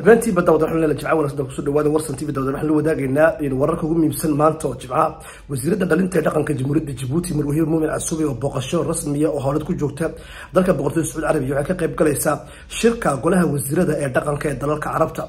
dhabaantiiba dawadaxun leela jibca wanaagsan kusoo dhawaada warsan tv dawadaxun la wadaagaynaa wararka ugu muhiimsan maanta oo jibca wasiiradda dhalinta ee dhaqanka jamhuuriyadda jabuuti marwahiir muumin casuube oo booqasho rasmiya oo howlad ku joogta dalka boqortooyada sacuudi carabiya waxay ka qayb galaysaa shirka golaha wasiirada ee dhaqanka ee dalalka carabta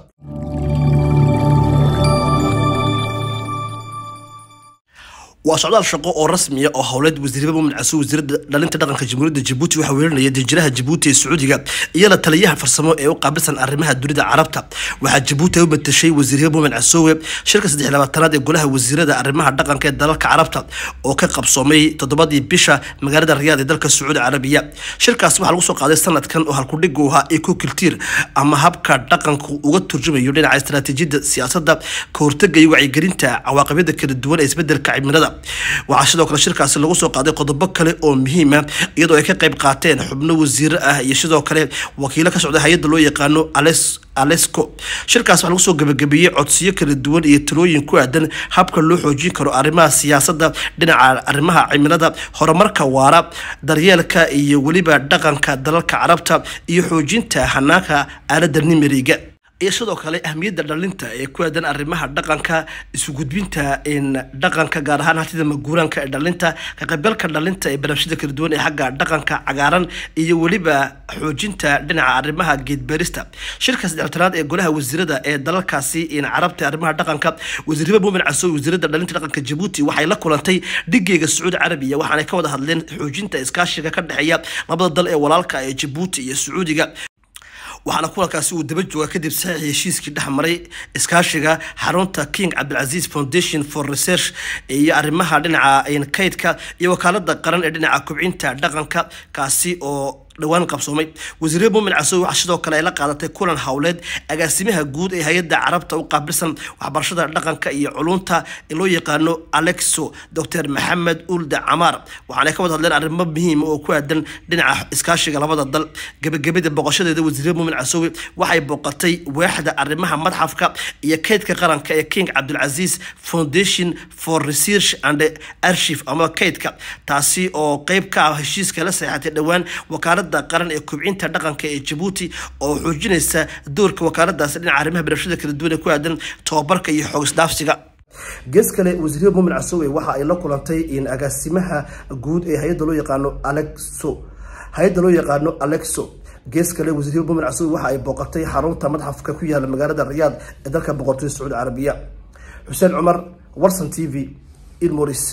waa socdaal shaqo oo rasmiya oo howleed wasiirada mamed casuur wasiirada dhalinta dhaqanka jamhuuriyadda jabuuti waxaa weerinaya danjiraha jabuuti ee sacuudiga iyana taliyaha farsamo ee u qaabilsan arrimaha dunida carabta waxaa jabuuti ay u matashay wasiirada mamed casoowe shirka saddex labaatanaad ee golaha wasiirada arrimaha dhaqanka ee dalalka carabta oo ka qabsoomay toddobadii bisha magaalada riyaad ee dalka sacuudi carabiya shirkaas waxaa lagu soo qaaday sanadkan oo halkudhigu ahaa eco ama habka dhaqanku uga turjumayo dhinaca istaraatiijiyadda siyaasadda ka hortagaya wacyigelinta cawaaqabyada kala duwan ee isbedelka cimilada waxaa sidoo kale shirkaasi lagu soo qaaday qodobo kale oo muhiima ah, iyadoo ay ka qayb qaateen xubno wasiiro ah iyo sidoo kale wakiilo ka socda hay-adda loo yaqaano ales alesco shirkaas waxaa lagu soo gabagabeeyey codsiyo kala duwan iyo talooyin ku aadan habka loo xoojin karo arrimaha siyaasadda dhinaca arrimaha cimilada horumarka waara daryeelka iyo weliba dhaqanka dalalka carabta iyo xoojinta hanaanka aaladda nimeriga iyo sidoo kale ahmiyadda dhalinta ee ku aadan arrimaha dhaqanka isugudbinta dhaqanka gaar ahaan hatida maguuraanka ee dhalinta kaqaybgalka dhalinta ee barabshada kala duwan ee xagga dhaqanka cagaaran iyo weliba xoojinta dhinaca arrimaha geedbeerista shirka saddextanaad ee golaha wasiirada ee dalalkaasi carabta arrimaha dhaqanka wasiirada muumin casow wasiirada dhalinta dhaqanka jabuuti waxay la kulantay dhigeyga sacuudi carabiya waxaanay ka wada hadleen xoojinta iskaashiga ka dhexeeya labada dal ee walaalka ee jabuuti iyo sacuudiga waxaana kulankaasi uu daba jooga kadib saxiix heshiiskii dhex maray iskaashiga xarunta king cabdilcasiis foundation for research iyo arrimaha dhinaca kaydka iyo wakaalada qaran ee dhinaca kobcinta dhaqanka kaasi oo dhowaan qabsoomay wasiire muumin casow waxaa sidoo kale ay la qaadatay kulan howleed agaasimaha guud ee hay-adda carabta u qaabilsan waxbarashada dhaqanka iyo culunta ee loo yaqaano alexo doctor maxamed ulda camaar waxaanay ka wada hadleen arrimo muhiima oo ku aadan dhinaca iskaashiga labada dal gebagabada boqoshadeeda wasiire muumin casowe waxay booqatay waaxda arrimaha madxafka iyo kaydka qaranka ee king cabdilcasiis foundation for research and arshive ama kaydka taasi oo qeyb ka ah heshiiska la saxeexatay dhowaan wakaalada wakaaladda qaran ee kubcinta dhaqanka ee jabuuti oo xuujinaysa doorka wakaaladaasi dhinaca arrimaha barashada kala duwan ee ku aadan tobabarka iyo xoogisdhaafsiga gees kale wasiirada muumin casowe waxa ay la kulantay in agaasimaha guud ee hay-adda loo yaqaano alexo hay-adda loo yaqaano alexo gees kale wasiirada muumin casowe waxa ay booqatay xarunta madxafka ku yaala magaalada rayaad ee dalka boqortooyada sacuudi carabiya xuseen cumar warson t v ilmoris